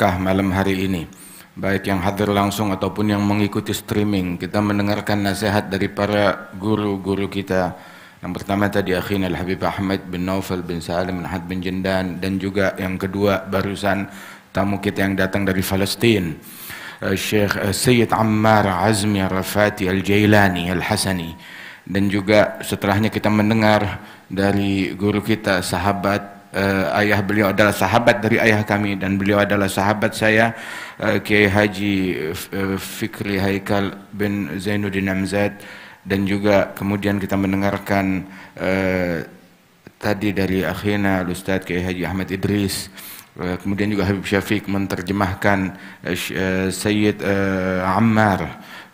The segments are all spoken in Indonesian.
berkah malam hari ini. Baik yang hadir langsung ataupun yang mengikuti streaming, kita mendengarkan nasihat dari para guru-guru kita. Yang pertama tadi Akhina Al-Habib Ahmad bin Naufal bin Salim bin Had bin Jendan dan juga yang kedua barusan tamu kita yang datang dari Palestina. Eh, Syekh eh, Sayyid Ammar Azmi Rafati Al-Jailani Al-Hasani dan juga setelahnya kita mendengar dari guru kita sahabat uh, ayah beliau adalah sahabat dari ayah kami dan beliau adalah sahabat saya uh, Kiai Haji eh, Fikri Haikal bin Zainuddin Amzad dan juga kemudian kita mendengarkan uh, tadi dari akhina Ustaz Kiai Haji Ahmad Idris uh, kemudian juga Habib Syafiq menterjemahkan uh, Sayyid uh, Ammar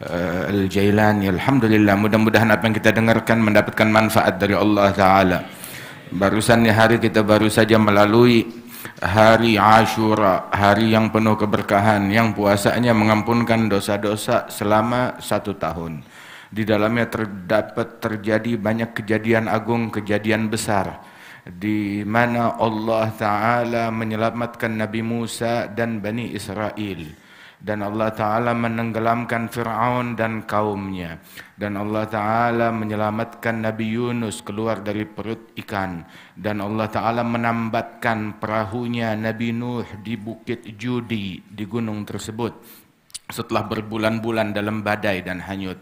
uh, Al-Jailani alhamdulillah mudah-mudahan apa yang kita dengarkan mendapatkan manfaat dari Allah taala Barusan ni hari kita baru saja melalui hari Ashura, hari yang penuh keberkahan, yang puasanya mengampunkan dosa-dosa selama satu tahun. Di dalamnya terdapat terjadi banyak kejadian agung, kejadian besar. Di mana Allah Ta'ala menyelamatkan Nabi Musa dan Bani Israel dan Allah taala menenggelamkan Firaun dan kaumnya dan Allah taala menyelamatkan Nabi Yunus keluar dari perut ikan dan Allah taala menambatkan perahunya Nabi Nuh di bukit Judi di gunung tersebut setelah berbulan-bulan dalam badai dan hanyut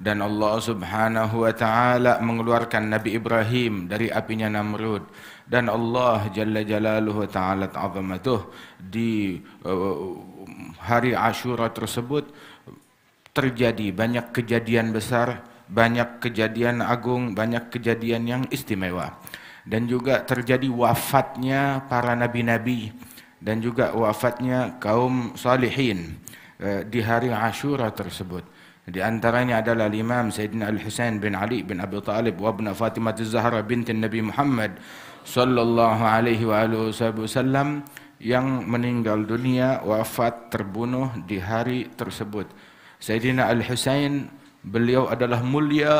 dan Allah Subhanahu wa taala mengeluarkan Nabi Ibrahim dari apinya Namrud dan Allah jalla jalaluhu taala azamatuh di uh, hari Ashura tersebut terjadi banyak kejadian besar banyak kejadian agung banyak kejadian yang istimewa dan juga terjadi wafatnya para nabi-nabi dan juga wafatnya kaum salihin uh, di hari Ashura tersebut. Di antaranya adalah Imam Sayyidina Al-Husain bin Ali bin Abi Talib wa Ibn Fatimah Zahra binti Nabi Muhammad sallallahu alaihi wa wasallam yang meninggal dunia wafat terbunuh di hari tersebut. Sayyidina Al-Husain beliau adalah mulia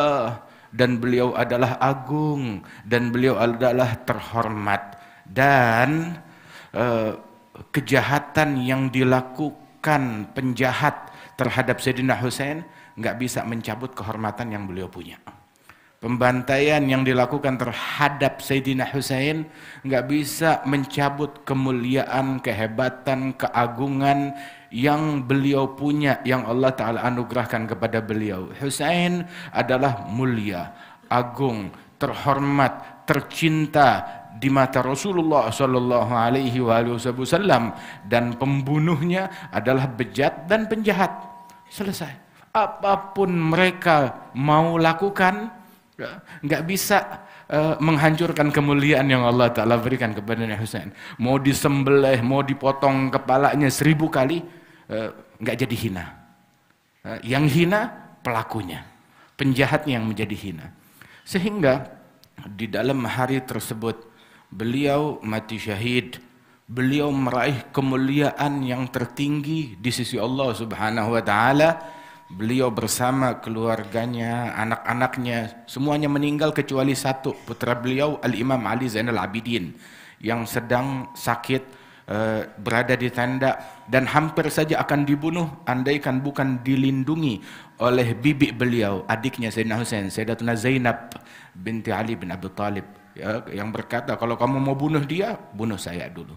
dan beliau adalah agung dan beliau adalah terhormat dan uh, kejahatan yang dilakukan penjahat terhadap Sayyidina Hussein nggak bisa mencabut kehormatan yang beliau punya. Pembantaian yang dilakukan terhadap Sayyidina Hussein nggak bisa mencabut kemuliaan, kehebatan, keagungan yang beliau punya, yang Allah Ta'ala anugerahkan kepada beliau. Hussein adalah mulia, agung, terhormat, tercinta, di mata Rasulullah Shallallahu Alaihi Wasallam dan pembunuhnya adalah bejat dan penjahat. Selesai. Apapun mereka mau lakukan, ya. nggak bisa eh, menghancurkan kemuliaan yang Allah Ta'ala berikan kepada Nabi Hussein. Mau disembelih, mau dipotong kepalanya seribu kali, eh, nggak jadi hina. Eh, yang hina pelakunya, penjahatnya yang menjadi hina. Sehingga di dalam hari tersebut beliau mati syahid beliau meraih kemuliaan yang tertinggi di sisi Allah Subhanahu wa taala. Beliau bersama keluarganya, anak-anaknya, semuanya meninggal kecuali satu putra beliau Al-Imam Ali Zainal Abidin yang sedang sakit eh, berada di tenda dan hampir saja akan dibunuh andaikan bukan dilindungi oleh bibi beliau adiknya Sayyidina Husain Sayyidatuna Zainab binti Ali bin Abi Talib ya, yang berkata kalau kamu mau bunuh dia bunuh saya dulu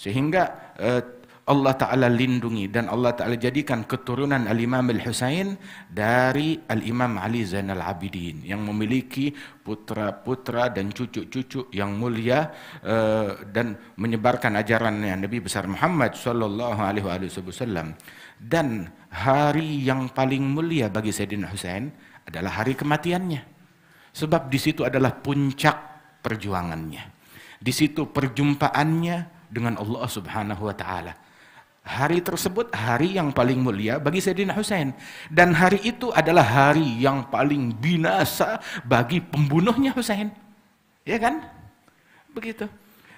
sehingga eh, Allah Ta'ala lindungi dan Allah Ta'ala jadikan keturunan Al-Imam Al-Husain dari Al-Imam Ali Zainal Abidin yang memiliki putra-putra dan cucu-cucu yang mulia eh, dan menyebarkan ajarannya Nabi besar Muhammad sallallahu alaihi wasallam. Dan hari yang paling mulia bagi Sayyidina Husain adalah hari kematiannya. Sebab di situ adalah puncak perjuangannya. Di situ perjumpaannya dengan Allah Subhanahu wa taala. Hari tersebut hari yang paling mulia bagi Sayyidina Husain dan hari itu adalah hari yang paling binasa bagi pembunuhnya Husain. Ya kan? Begitu.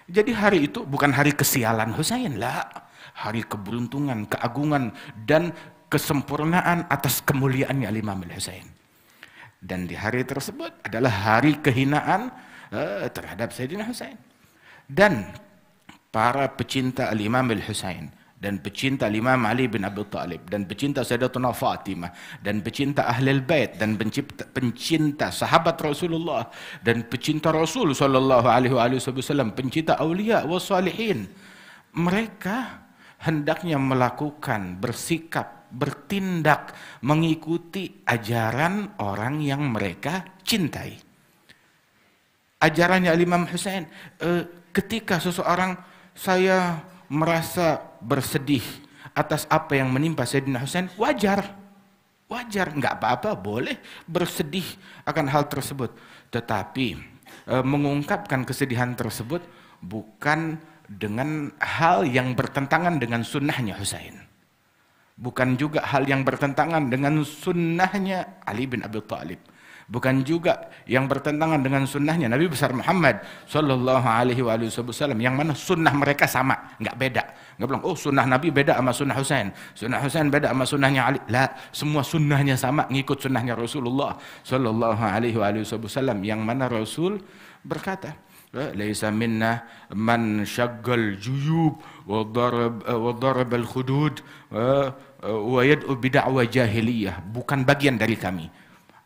Jadi hari itu bukan hari kesialan Husain lah, hari keberuntungan, keagungan dan kesempurnaan atas kemuliaannya Imam Al-Husain. Dan di hari tersebut adalah hari kehinaan eh, terhadap Sayyidina Husain. Dan para pecinta Al-Imam Al-Husain dan pecinta Imam Ali bin Abi Talib dan pecinta Sayyidatuna Fatimah dan pecinta Ahlul Bait dan pencipta, pencinta sahabat Rasulullah dan pecinta Rasul sallallahu alaihi wasallam pencinta aulia wasalihin mereka hendaknya melakukan bersikap bertindak mengikuti ajaran orang yang mereka cintai ajarannya Imam Hussein eh, ketika seseorang saya merasa bersedih atas apa yang menimpa Sayyidina Husain, wajar. Wajar, nggak apa-apa, boleh bersedih akan hal tersebut. Tetapi e, mengungkapkan kesedihan tersebut bukan dengan hal yang bertentangan dengan sunnahnya Husain. Bukan juga hal yang bertentangan dengan sunnahnya Ali bin Abi Thalib. bukan juga yang bertentangan dengan sunnahnya Nabi besar Muhammad sallallahu alaihi wasallam yang mana sunnah mereka sama enggak beda enggak bilang oh sunnah Nabi beda sama sunnah Husain sunnah Husain beda sama sunnahnya Ali la semua sunnahnya sama ngikut sunnahnya Rasulullah sallallahu alaihi wasallam yang mana Rasul berkata eh, laisa minna man syaggal juyub wa darab wa darab al khudud eh, wa yad'u bid'a jahiliyah bukan bagian dari kami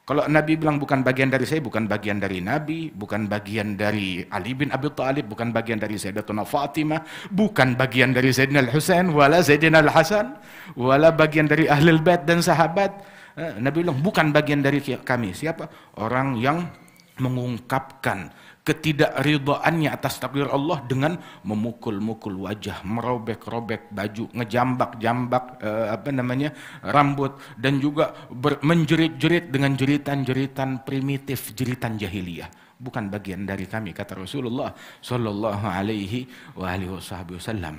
Kalau Nabi bilang bukan bagian dari saya, bukan bagian dari Nabi, bukan bagian dari Ali bin Abi Thalib, bukan bagian dari Sayyidatuna Fatimah, bukan bagian dari Sayyidina Al-Husain, wala Sayyidina Al-Hasan, wala bagian dari Ahlul Bait dan sahabat. Eh, Nabi bilang bukan bagian dari kami. Siapa? Orang yang mengungkapkan ketidakridaannya atas takdir Allah dengan memukul-mukul wajah, merobek-robek baju, ngejambak-jambak eh, apa namanya rambut dan juga ber, menjerit-jerit dengan jeritan-jeritan primitif, jeritan jahiliyah. Bukan bagian dari kami kata Rasulullah Shallallahu Alaihi Wasallam.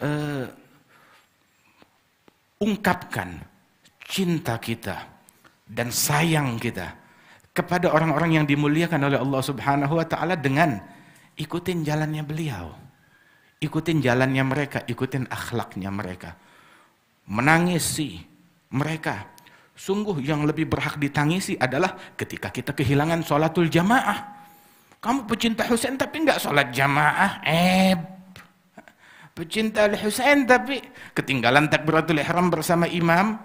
Eh, ungkapkan cinta kita dan sayang kita kepada orang-orang yang dimuliakan oleh Allah Subhanahu wa taala dengan ikutin jalannya beliau. Ikutin jalannya mereka, ikutin akhlaknya mereka. Menangisi mereka. Sungguh yang lebih berhak ditangisi adalah ketika kita kehilangan sholatul jamaah. Kamu pecinta Husain tapi nggak sholat jamaah. Eh, pecinta Al-Husain tapi ketinggalan takbiratul ihram bersama imam.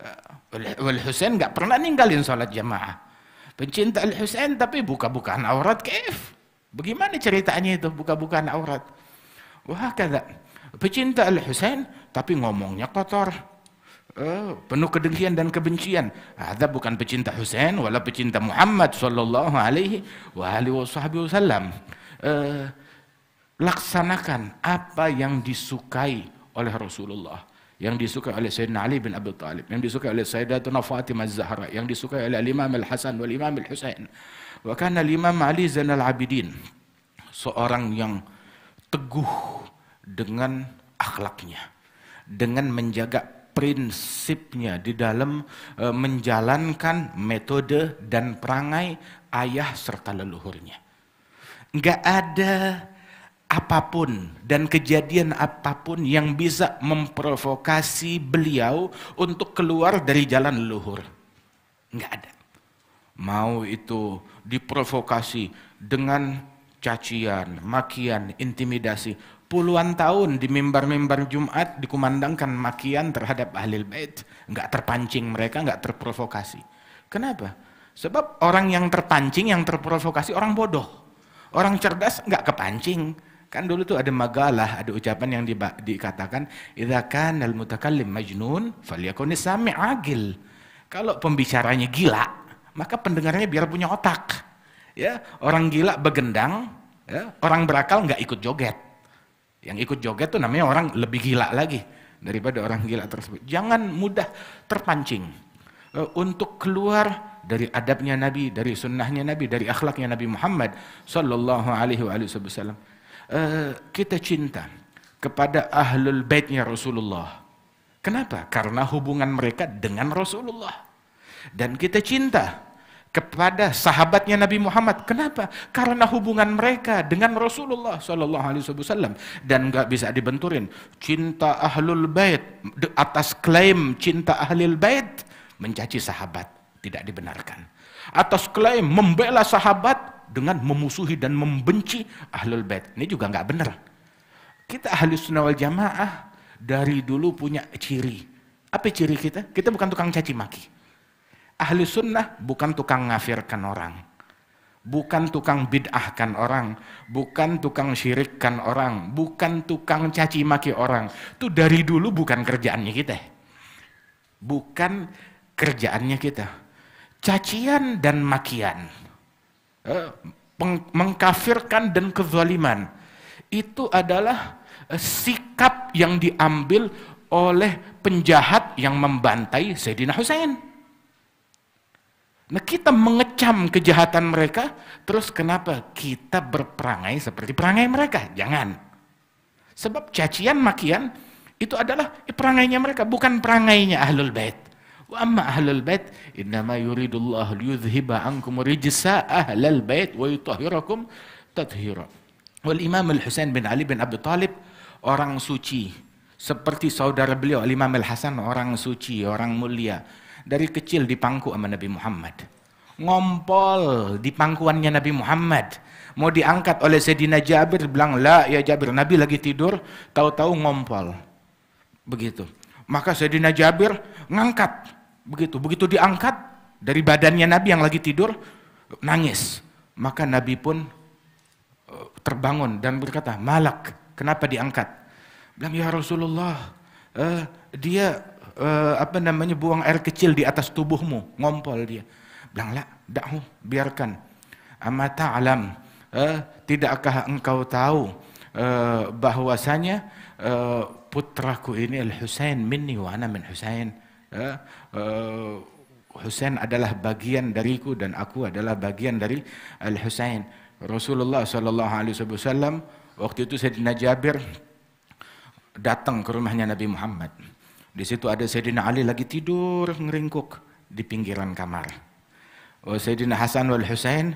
Eh, Al-Husain nggak pernah ninggalin sholat jamaah. Pencinta Al-Husain tapi buka-bukaan aurat kef. Bagaimana ceritanya itu buka-bukaan aurat? Wah kata pecinta Al-Husain tapi ngomongnya kotor. Oh, penuh kedengkian dan kebencian. Ada bukan pecinta Husain wala pecinta Muhammad sallallahu alaihi wa alihi wasallam. Eh, laksanakan apa yang disukai oleh Rasulullah yang disukai oleh Sayyidina Ali bin Abi Talib, yang disukai oleh Sayyidatuna Fatimah Az-Zahra, yang disukai oleh imam Al-Hasan wal Imam Al-Husain. Wa kana imam Ali Zainal Abidin, seorang yang teguh dengan akhlaknya, dengan menjaga prinsipnya di dalam e, menjalankan metode dan perangai ayah serta leluhurnya. Enggak ada apapun dan kejadian apapun yang bisa memprovokasi beliau untuk keluar dari jalan leluhur. Enggak ada. Mau itu diprovokasi dengan cacian, makian, intimidasi. Puluhan tahun di mimbar-mimbar Jumat dikumandangkan makian terhadap ahli Bait. Enggak terpancing mereka, enggak terprovokasi. Kenapa? Sebab orang yang terpancing, yang terprovokasi orang bodoh. Orang cerdas enggak kepancing Kan dulu tuh ada magalah, ada ucapan yang di, dikatakan, "Idza kana al-mutakallim majnun falyakun sami agil." Kalau pembicaranya gila, maka pendengarnya biar punya otak. Ya, orang gila begendang, ya, orang berakal nggak ikut joget. Yang ikut joget tuh namanya orang lebih gila lagi daripada orang gila tersebut. Jangan mudah terpancing eh, untuk keluar dari adabnya Nabi, dari sunnahnya Nabi, dari akhlaknya Nabi Muhammad Sallallahu Alaihi Wasallam. Eh, kita cinta kepada ahlul baitnya Rasulullah. Kenapa? Karena hubungan mereka dengan Rasulullah. Dan kita cinta kepada sahabatnya Nabi Muhammad. Kenapa? Karena hubungan mereka dengan Rasulullah Shallallahu Alaihi Wasallam dan nggak bisa dibenturin. Cinta ahlul bait atas klaim cinta ahlul bait mencaci sahabat tidak dibenarkan. Atas klaim membela sahabat dengan memusuhi dan membenci ahlul bait. Ini juga nggak benar. Kita ahli sunnah wal jamaah dari dulu punya ciri. Apa ciri kita? Kita bukan tukang caci maki. Ahli sunnah bukan tukang ngafirkan orang. Bukan tukang bid'ahkan orang. Bukan tukang syirikkan orang. Bukan tukang caci maki orang. Itu dari dulu bukan kerjaannya kita. Bukan kerjaannya kita. Cacian dan makian Eh, mengkafirkan dan kezaliman. Itu adalah eh, sikap yang diambil oleh penjahat yang membantai Sayyidina Hussein. Nah kita mengecam kejahatan mereka, terus kenapa kita berperangai seperti perangai mereka? Jangan. Sebab cacian makian itu adalah perangainya mereka, bukan perangainya Ahlul Bait. وأما أهل البيت إنما يريد الله ليذهب عنكم رجس أهل البيت wa yutahhirakum والإمام Wal بن علي بن أبي طالب orang suci seperti saudara beliau Imam Al-Hasan orang suci, orang mulia. Dari kecil dipangku sama Nabi Muhammad. Ngompol di pangkuannya Nabi Muhammad. Mau diangkat oleh Sayyidina Jabir bilang, "La ya Jabir, Nabi lagi tidur, tahu-tahu ngompol." Begitu. Maka Sayyidina Jabir ngangkat Begitu, begitu diangkat dari badannya Nabi yang lagi tidur, nangis. Maka Nabi pun e, terbangun dan berkata, Malak, kenapa diangkat? Bilang, ya Rasulullah, uh, dia uh, apa namanya buang air kecil di atas tubuhmu, ngompol dia. Bilang, lah, dakhu, biarkan. Amata alam, uh, tidakkah engkau tahu uh, bahwasanya uh, putraku ini Al-Husain minni wa ana min Husain ya, uh, Husain adalah bagian dariku dan aku adalah bagian dari Al Husain. Rasulullah Shallallahu Alaihi Wasallam waktu itu Sayyidina Jabir datang ke rumahnya Nabi Muhammad. Di situ ada Sayyidina Ali lagi tidur ngeringkuk di pinggiran kamar. Oh, Sayyidina Hasan wal Husain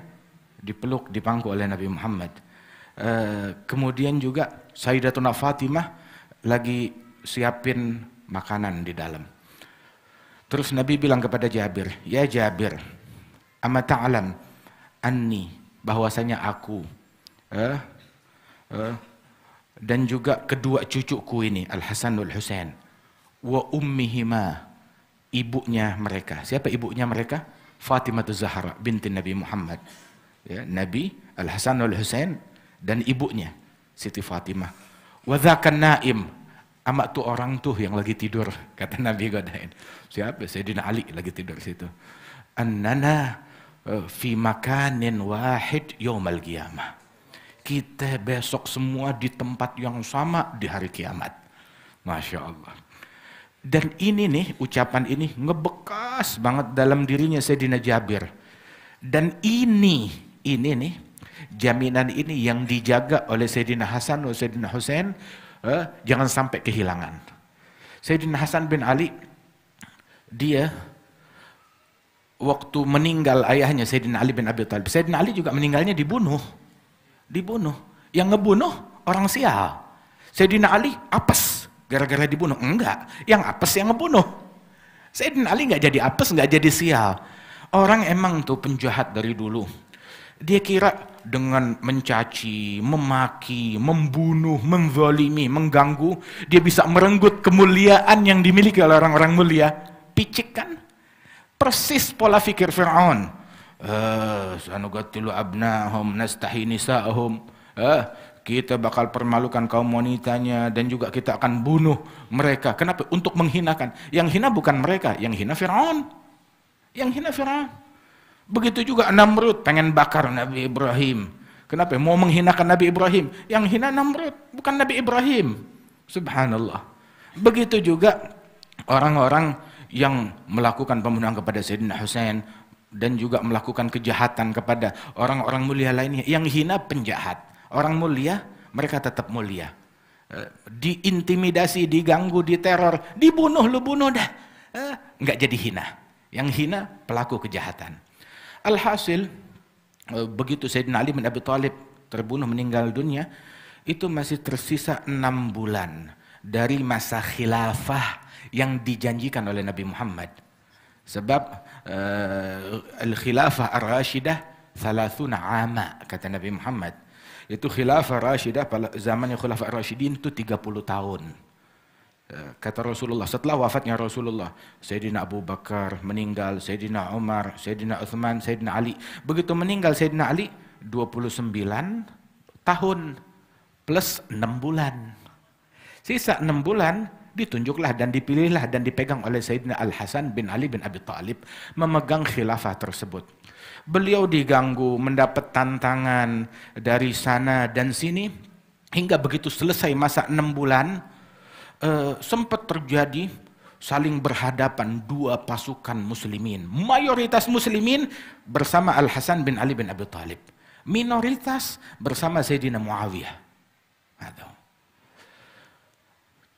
dipeluk dipangku oleh Nabi Muhammad. Uh, kemudian juga Sayyidatuna Fatimah lagi siapin makanan di dalam. Terus Nabi bilang kepada Jabir, "Ya Jabir, ama ta'lam anni bahwasanya aku eh, eh, dan juga kedua cucuku ini Al Hasan Husain wa ummihima ibunya mereka. Siapa ibunya mereka? Fatimah Zahra binti Nabi Muhammad. Ya, Nabi Al Hasan Husain dan ibunya Siti Fatimah. Wa naim Amat tuh orang tuh yang lagi tidur, kata Nabi godain. Siapa? Sayyidina Ali lagi tidur situ. Annana eh, fi makanin wahid yaumal qiyamah. Kita besok semua di tempat yang sama di hari kiamat. Masya Allah. Dan ini nih, ucapan ini ngebekas banget dalam dirinya Sayyidina Jabir. Dan ini, ini nih, jaminan ini yang dijaga oleh Sayyidina Hasan dan Sayyidina Hussein eh, jangan sampai kehilangan. Sayyidina Hasan bin Ali, dia waktu meninggal ayahnya Sayyidina Ali bin Abi Thalib, Sayyidina Ali juga meninggalnya dibunuh. Dibunuh. Yang ngebunuh orang sial. Sayyidina Ali apes gara-gara dibunuh. Enggak, yang apes yang ngebunuh. Sayyidina Ali nggak jadi apes, nggak jadi sial. Orang emang tuh penjahat dari dulu. Dia kira dengan mencaci, memaki, membunuh, menzolimi, mengganggu, dia bisa merenggut kemuliaan yang dimiliki oleh orang-orang mulia. Picik kan? Persis pola fikir Fir'aun. Eh, sanugatilu abnahum, nastahi nisa'ahum. Eh, kita bakal permalukan kaum wanitanya dan juga kita akan bunuh mereka. Kenapa? Untuk menghinakan. Yang hina bukan mereka, yang hina Fir'aun. Yang hina Fir'aun. Begitu juga Namrud pengen bakar Nabi Ibrahim. Kenapa? Mau menghinakan Nabi Ibrahim. Yang hina Namrud, bukan Nabi Ibrahim. Subhanallah. Begitu juga orang-orang yang melakukan pembunuhan kepada Sayyidina Hussein dan juga melakukan kejahatan kepada orang-orang mulia lainnya. Yang hina penjahat. Orang mulia, mereka tetap mulia. Eh, diintimidasi, diganggu, diteror, dibunuh, lu bunuh dah. Eh, nggak jadi hina. Yang hina pelaku kejahatan. Alhasil eh, begitu Sayyidina Ali bin Abi Thalib terbunuh meninggal dunia itu masih tersisa enam bulan dari masa khilafah yang dijanjikan oleh Nabi Muhammad. Sebab uh, al-khilafah ar salah thalathuna ama kata Nabi Muhammad. Itu khilafah ar-rashidah, zamannya khilafah ar-rasyidin itu 30 tahun. Eh, kata Rasulullah, setelah wafatnya Rasulullah, Sayyidina Abu Bakar meninggal, Sayyidina Umar, Sayyidina Uthman, Sayyidina Ali. Begitu meninggal Sayyidina Ali, 29 tahun plus 6 bulan. Sisa 6 bulan, ditunjuklah dan dipilihlah dan dipegang oleh Sayyidina Al-Hasan bin Ali bin Abi Thalib memegang khilafah tersebut. Beliau diganggu, mendapat tantangan dari sana dan sini, hingga begitu selesai masa 6 bulan, eh, sempat terjadi saling berhadapan dua pasukan muslimin. Mayoritas muslimin bersama Al-Hasan bin Ali bin Abi talib Minoritas bersama Sayyidina Muawiyah.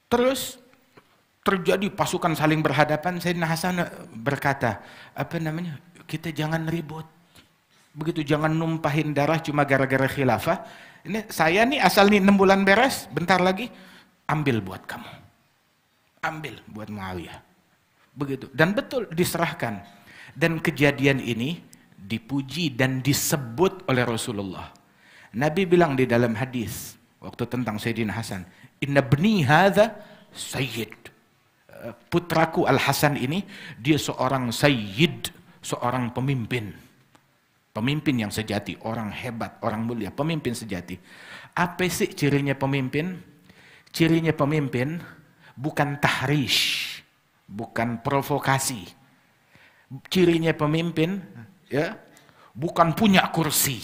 Terus terjadi pasukan saling berhadapan, Sayyidina Hasan eh, berkata, apa namanya, kita jangan ribut. Begitu jangan numpahin darah cuma gara-gara khilafah. Ini saya nih asal nih 6 bulan beres, bentar lagi ambil buat kamu. Ambil buat Muawiyah. Begitu. Dan betul diserahkan. Dan kejadian ini dipuji dan disebut oleh Rasulullah. Nabi bilang di dalam hadis waktu tentang Sayyidina Hasan, "Inna bni hadza sayyid." Eh, putraku Al-Hasan ini dia seorang sayyid, seorang pemimpin. Pemimpin yang sejati, orang hebat, orang mulia, pemimpin sejati. Apa sih cirinya pemimpin? Cirinya pemimpin bukan tahrish, bukan provokasi. Cirinya pemimpin ya, bukan punya kursi.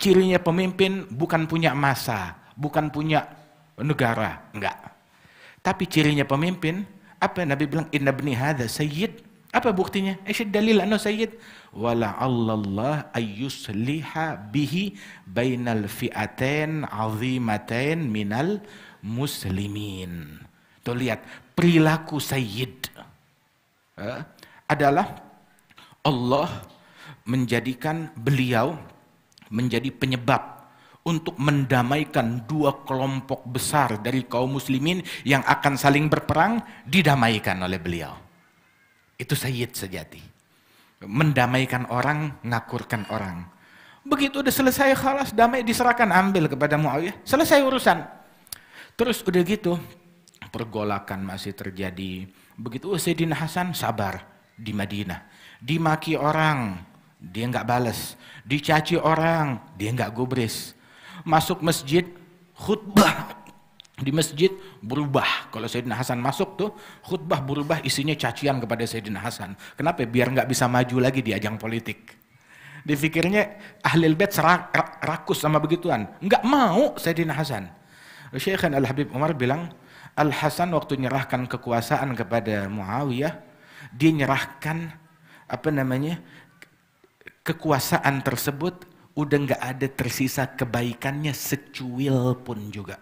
Cirinya pemimpin bukan punya masa, bukan punya negara, enggak. Tapi cirinya pemimpin apa Nabi bilang inna bni hadza sayyid apa buktinya? Asyad dalil anna sayyid. Wala Allah ayyusliha bihi bainal fi'atain azimatain minal muslimin. Tuh lihat, perilaku sayyid eh, adalah Allah menjadikan beliau menjadi penyebab untuk mendamaikan dua kelompok besar dari kaum muslimin yang akan saling berperang didamaikan oleh beliau. Itu sayyid sejati. Mendamaikan orang, ngakurkan orang. Begitu udah selesai khalas, damai diserahkan ambil kepada Muawiyah. Selesai urusan. Terus udah gitu, pergolakan masih terjadi. Begitu oh, Sayyidina Hasan sabar di Madinah. Dimaki orang, dia nggak bales. Dicaci orang, dia nggak gubris. Masuk masjid, khutbah di masjid berubah. Kalau Sayyidina Hasan masuk tuh khutbah berubah isinya cacian kepada Sayyidina Hasan. Kenapa? Biar nggak bisa maju lagi di ajang politik. Dipikirnya ahli bed rakus sama begituan. Nggak mau Sayyidina Hasan. Syekhan Al-Habib Umar bilang, Al-Hasan waktu menyerahkan kekuasaan kepada Muawiyah, dia menyerahkan apa namanya kekuasaan tersebut udah nggak ada tersisa kebaikannya secuil pun juga.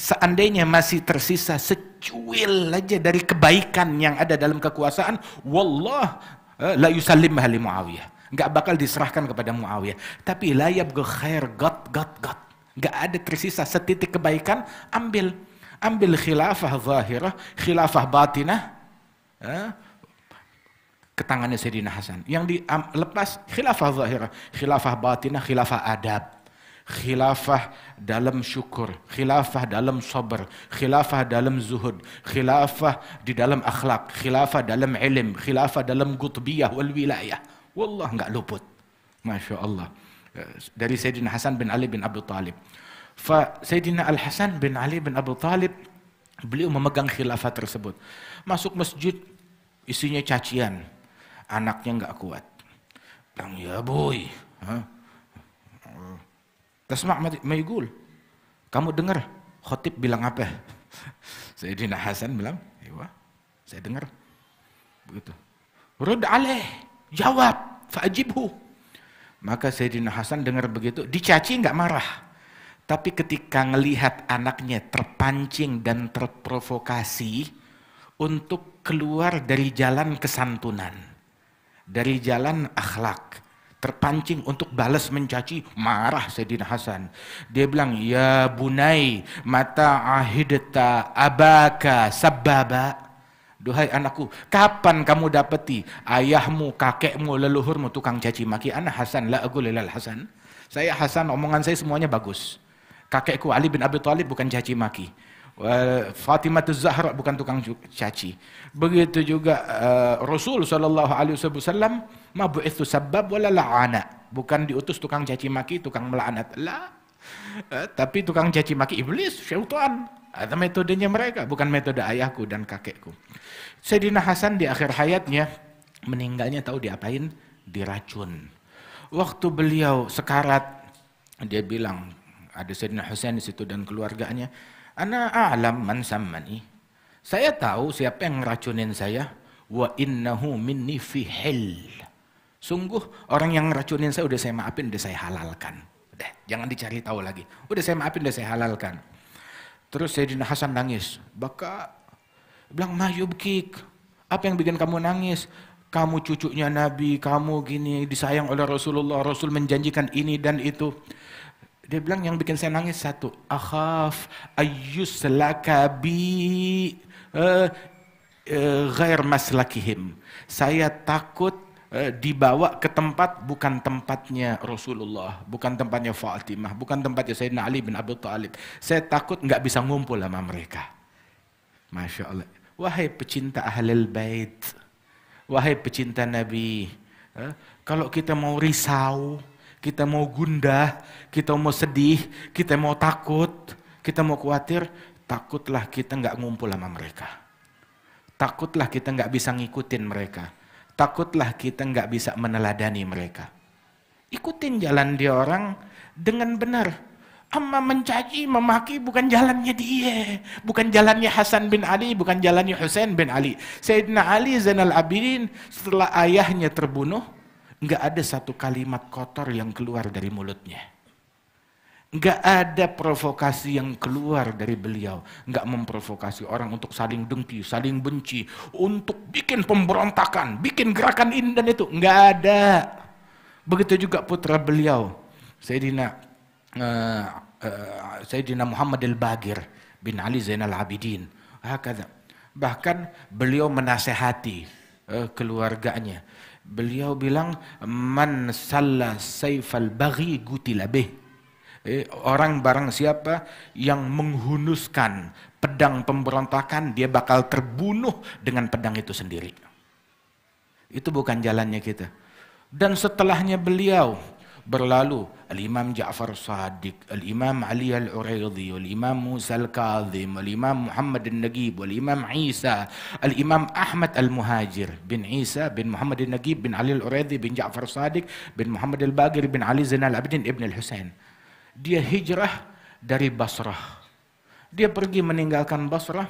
Seandainya masih tersisa secuil aja dari kebaikan yang ada dalam kekuasaan, wallah eh, la yusallim hali Muawiyah. Nggak bakal diserahkan kepada Muawiyah. Tapi layab ke khair, gat, gat, gat. Gak ada tersisa setitik kebaikan, ambil. Ambil khilafah zahirah, khilafah batinah, eh, ke tangannya Sayyidina Hasan. Yang dilepas khilafah zahirah, khilafah batinah, khilafah adab khilafah dalam syukur, khilafah dalam sabar, khilafah dalam zuhud, khilafah di dalam akhlak, khilafah dalam ilm, khilafah dalam gutbiyah wal wilayah. Wallah enggak luput. Masya Allah dari Sayyidina Hasan bin Ali bin Abdul Talib. Fa Sayyidina Al Hasan bin Ali bin Abdul Talib beliau memegang khilafah tersebut. Masuk masjid isinya cacian, anaknya nggak kuat. Bilang ya boy, Tasma' mayugul. Kamu dengar khotib bilang apa? Sayyidina Hasan bilang, "Iya, saya dengar." Begitu. Rud jawab, fa'ajibhu. Maka Sayyidina Hasan dengar begitu, dicaci nggak marah. Tapi ketika melihat anaknya terpancing dan terprovokasi untuk keluar dari jalan kesantunan, dari jalan akhlak, terpancing untuk balas mencaci, marah Sayyidina Hasan. Dia bilang, ya bunai, mata ahidta abaka sababa. Duhai anakku, kapan kamu dapati ayahmu, kakekmu, leluhurmu tukang caci maki? Anak Hasan, la aku lelal Hasan. Saya Hasan, omongan saya semuanya bagus. Kakekku Ali bin Abi Thalib bukan caci maki. Fatimah tu Zahra bukan tukang caci. Begitu juga uh, Rasul sallallahu alaihi wasallam mabuk itu sebab wala la'ana. Bukan diutus tukang caci maki, tukang melaknat. lah. Uh, tapi tukang caci maki iblis, syaitan. Atau metodenya mereka, bukan metode ayahku dan kakekku. Sayyidina Hasan di akhir hayatnya, meninggalnya tahu diapain? Diracun. Waktu beliau sekarat, dia bilang, ada Sayyidina Hasan di situ dan keluarganya, Ana a'lam man sammani. Saya tahu siapa yang ngeracunin saya. Wa innahu minni fi hil. Sungguh orang yang ngeracunin saya udah saya maafin, udah saya halalkan. Udah, jangan dicari tahu lagi. Udah saya maafin, udah saya halalkan. Terus Sayyidina Hasan nangis. Baka bilang mayubkik. Apa yang bikin kamu nangis? Kamu cucunya Nabi, kamu gini disayang oleh Rasulullah. Rasul menjanjikan ini dan itu. Dia bilang yang bikin saya nangis satu. Akhaf ayyus lakabi uh, eh, uh, eh, ghair maslakihim. Saya takut Eh, dibawa ke tempat bukan tempatnya Rasulullah, bukan tempatnya Fatimah, bukan tempatnya Sayyidina Ali bin Abi Thalib. Saya takut nggak bisa ngumpul sama mereka. Masya Allah. Wahai pecinta ahlul bait, wahai pecinta Nabi, eh, kalau kita mau risau, kita mau gundah, kita mau sedih, kita mau takut, kita mau khawatir, takutlah kita nggak ngumpul sama mereka. Takutlah kita nggak bisa ngikutin mereka takutlah kita nggak bisa meneladani mereka. Ikutin jalan dia orang dengan benar. Amma mencaci, memaki bukan jalannya dia. Bukan jalannya Hasan bin Ali, bukan jalannya Hussein bin Ali. Sayyidina Ali Zainal Abidin setelah ayahnya terbunuh, nggak ada satu kalimat kotor yang keluar dari mulutnya. Nggak ada provokasi yang keluar dari beliau. Nggak memprovokasi orang untuk saling dengki, saling benci, untuk bikin pemberontakan, bikin gerakan ini dan itu. Nggak ada. Begitu juga putra beliau, Sayyidina, uh, uh, Sayyidina Muhammad al-Bagir bin Ali Zainal Abidin. Hakadha. Bahkan beliau menasehati uh, keluarganya. Beliau bilang, Man salla saifal bagi gutila bih. Eh, orang barang siapa yang menghunuskan pedang pemberontakan, dia bakal terbunuh dengan pedang itu sendiri. Itu bukan jalannya kita. Dan setelahnya beliau berlalu Al-Imam Ja'far Sadiq, Al-Imam Ali Al-Uraidhi, Al-Imam Musa Al-Kazim, Al-Imam Muhammad Al-Nagib, Al-Imam Isa, Al-Imam Ahmad Al-Muhajir bin Isa bin Muhammad Al-Nagib bin Ali Al-Uraidhi bin Ja'far Sadiq bin Muhammad Al-Bagir bin Ali Zainal Abidin Ibn Al-Husain dia hijrah dari Basrah. Dia pergi meninggalkan Basrah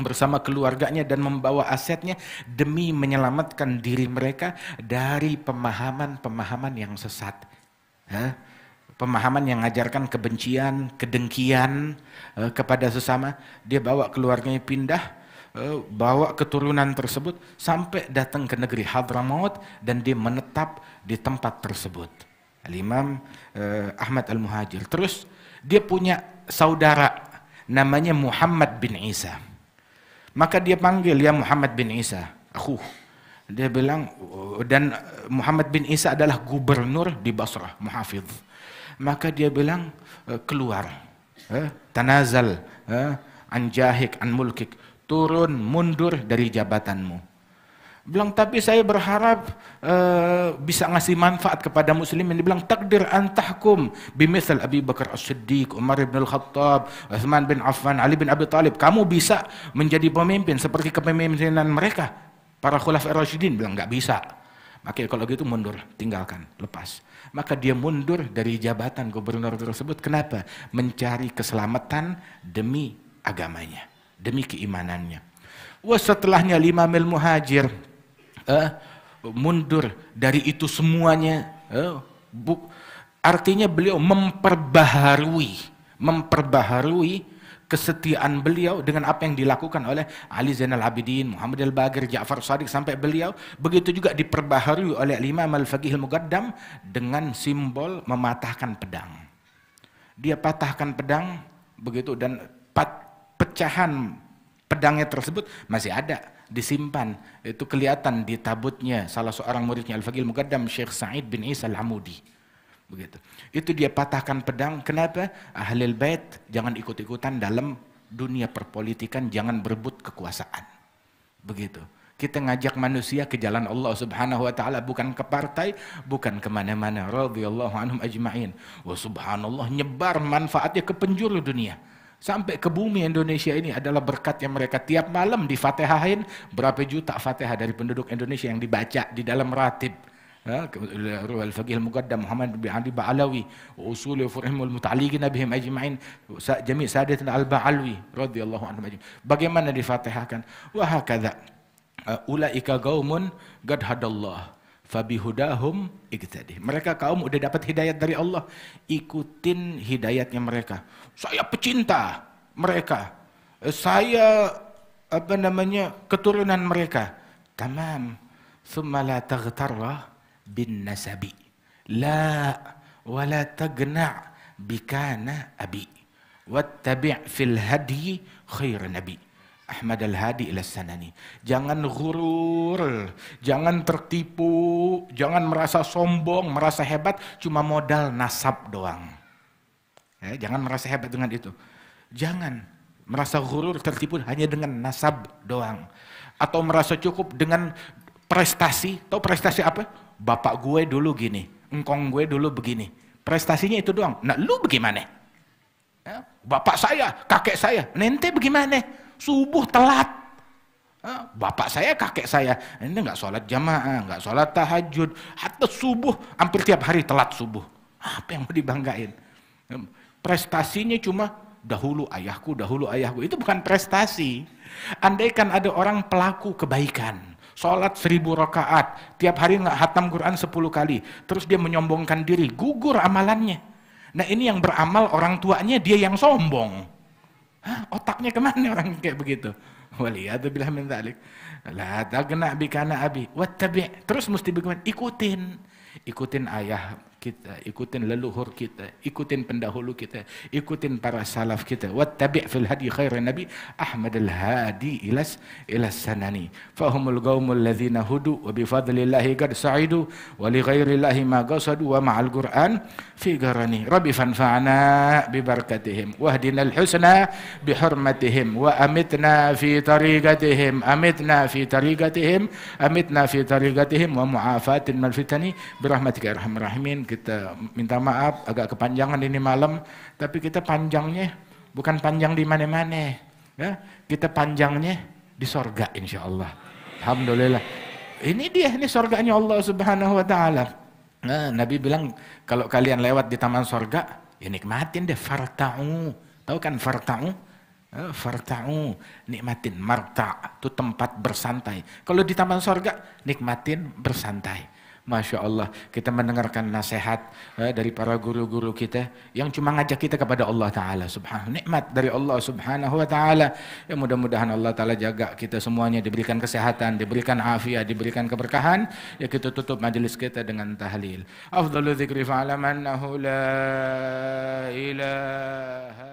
bersama keluarganya dan membawa asetnya demi menyelamatkan diri mereka dari pemahaman-pemahaman yang sesat. Hah? Pemahaman yang mengajarkan kebencian, kedengkian eh, kepada sesama. Dia bawa keluarganya pindah, eh, bawa keturunan tersebut sampai datang ke negeri Hadramaut dan dia menetap di tempat tersebut. Al-Imam eh, Ahmad Al-Muhajir. Terus dia punya saudara namanya Muhammad bin Isa. Maka dia panggil ya Muhammad bin Isa, aku. Dia bilang dan Muhammad bin Isa adalah gubernur di Basrah, muhafiz, Maka dia bilang eh, keluar. Eh, tanazal eh, an jahik an mulkik. Turun mundur dari jabatanmu bilang tapi saya berharap uh, bisa ngasih manfaat kepada muslimin dia bilang takdir antahkum bimisal Abi Bakar As-Siddiq Umar bin Al-Khattab Uthman bin Affan Ali bin Abi Talib. kamu bisa menjadi pemimpin seperti kepemimpinan mereka para khulafair rasyidin bilang nggak bisa maka kalau gitu mundur tinggalkan lepas maka dia mundur dari jabatan gubernur tersebut kenapa mencari keselamatan demi agamanya demi keimanannya Wah setelahnya lima mil muhajir eh, mundur dari itu semuanya. Eh, bu, artinya beliau memperbaharui, memperbaharui kesetiaan beliau dengan apa yang dilakukan oleh Ali Zainal Abidin, Muhammad Al-Bagir, Ja'far Sadiq sampai beliau begitu juga diperbaharui oleh Imam Al-Faqih Al-Mugaddam dengan simbol mematahkan pedang. Dia patahkan pedang begitu dan pecahan pedangnya tersebut masih ada disimpan itu kelihatan di tabutnya salah seorang muridnya Al-Faqih Mukaddam Syekh Sa'id bin Isa Al-Hamudi begitu itu dia patahkan pedang kenapa ahlil bait jangan ikut-ikutan dalam dunia perpolitikan jangan berebut kekuasaan begitu kita ngajak manusia ke jalan Allah Subhanahu wa taala bukan ke partai, bukan ke mana-mana. Radhiyallahu anhum ajmain. Wa subhanallah nyebar manfaatnya ke penjuru dunia sampai ke bumi Indonesia ini adalah berkat yang mereka tiap malam difatihahin berapa juta fatihah dari penduduk Indonesia yang dibaca di dalam ratib al-faqih الفقيه Muhammad bin Ali علي بعلوي واصول al المتعلقين بهم اجمعين جميع سادتنا al رضي الله عنهم اجمعين bagaimana difatihahkan wa hakadha ulaika gaumun qad Fabihudahum igtadih. Mereka kaum udah dapat hidayat dari Allah. Ikutin hidayatnya mereka. Saya pecinta mereka. Saya apa namanya keturunan mereka. Tamam. Thumma la taghtarra bin nasabi. La wa la tagna' bikana abi. Wattabi' fil hadi khair nabi. Ahmad al-Hadi ila sanani. Jangan gurur, jangan tertipu, jangan merasa sombong, merasa hebat, cuma modal nasab doang. Ya, jangan merasa hebat dengan itu. Jangan merasa gurur, tertipu hanya dengan nasab doang. Atau merasa cukup dengan prestasi, tahu prestasi apa? Bapak gue dulu gini, engkong gue dulu begini. Prestasinya itu doang. Nah lu bagaimana? Ya, bapak saya, kakek saya, nente bagaimana? subuh telat. Ah, bapak saya, kakek saya, ini nggak sholat jamaah, nggak sholat tahajud, hatta subuh, hampir tiap hari telat subuh. Apa yang mau dibanggain? Hmm, prestasinya cuma dahulu ayahku, dahulu ayahku. Itu bukan prestasi. Andaikan ada orang pelaku kebaikan, sholat seribu rakaat, tiap hari nggak hatam Quran sepuluh kali, terus dia menyombongkan diri, gugur amalannya. Nah ini yang beramal orang tuanya dia yang sombong. Hah, otaknya kemana orang kayak begitu? Waliyadzubillah min dzalik. La tagna bikana abi wattabi. Terus mesti bagaimana? Ikutin. Ikutin ayah kita, ikutin leluhur kita, ikutin pendahulu kita, ikutin para salaf kita. Wattabi fil hadi khairan nabi Ahmad al hadi ilas ilas sanani. Fahumul qaumul ladzina hudu wa bi fadlillahi qad sa'idu wa li ghairillahi ma qasadu wa ma'al Qur'an fi gharani rabbi fanfa'na bi barakatihim wahdina al-husna bi hurmatihim wa amitna fi tariqatihim amitna fi tariqatihim amitna fi tariqatihim wa mu'afatin minal fitani bi rahmatika ya arhamar rahimin kita minta maaf agak kepanjangan ini malam tapi kita panjangnya bukan panjang di mana-mana ya kita panjangnya di sorga insyaallah alhamdulillah ini dia ini sorganya Allah subhanahu wa ta'ala Nah, Nabi bilang kalau kalian lewat di taman sorga, ya nikmatin deh farta'u. Tahu kan farta'u? Eh, farta'u, nikmatin. Marta' itu tempat bersantai. Kalau di taman sorga, nikmatin bersantai. Masya Allah, kita mendengarkan nasihat eh, dari para guru-guru kita yang cuma ngajak kita kepada Allah Ta'ala. Subhanahu nikmat dari Allah Subhanahu wa Ta'ala. Ya mudah-mudahan Allah Ta'ala jaga kita semuanya, diberikan kesehatan, diberikan afiat, diberikan keberkahan. Ya kita tutup majlis kita dengan tahlil. Afdalu zikri fa'alamannahu la ilaha.